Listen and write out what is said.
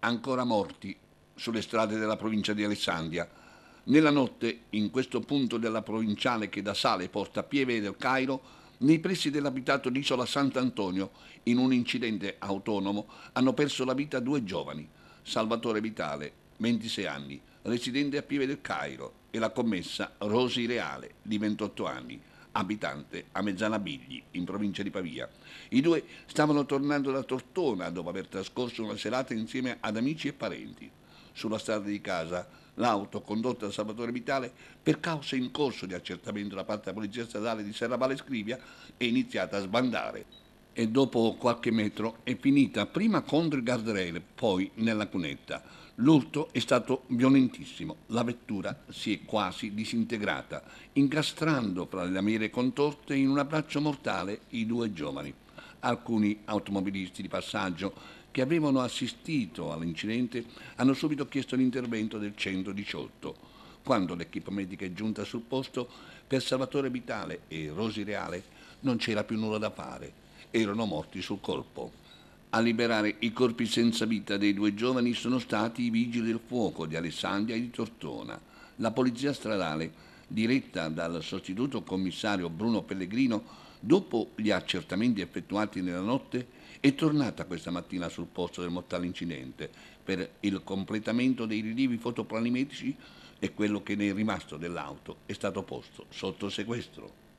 ancora morti sulle strade della provincia di Alessandria. Nella notte, in questo punto della provinciale che da Sale porta a Pieve del Cairo, nei pressi dell'abitato di Isola Sant'Antonio, in un incidente autonomo, hanno perso la vita due giovani, Salvatore Vitale, 26 anni, residente a Pieve del Cairo, e la commessa Rosi Reale, di 28 anni, abitante a Mezzanabigli, in provincia di Pavia. I due stavano tornando da Tortona dopo aver trascorso una serata insieme ad amici e parenti. Sulla strada di casa, l'auto condotta da Salvatore Vitale, per causa in corso di accertamento da parte della Polizia stradale di Serravale Scrivia, è iniziata a sbandare e dopo qualche metro è finita prima contro il guardrail, poi nella cunetta. L'urto è stato violentissimo, la vettura si è quasi disintegrata, incastrando fra le lamiere contorte in un abbraccio mortale i due giovani. Alcuni automobilisti di passaggio che avevano assistito all'incidente hanno subito chiesto l'intervento del 118. Quando l'equipe medica è giunta sul posto, per Salvatore Vitale e Rosi Reale non c'era più nulla da fare erano morti sul colpo. A liberare i corpi senza vita dei due giovani sono stati i vigili del fuoco di Alessandria e di Tortona. La polizia stradale, diretta dal sostituto commissario Bruno Pellegrino, dopo gli accertamenti effettuati nella notte, è tornata questa mattina sul posto del mortale incidente per il completamento dei rilievi fotoplanimetrici e quello che ne è rimasto dell'auto è stato posto sotto sequestro.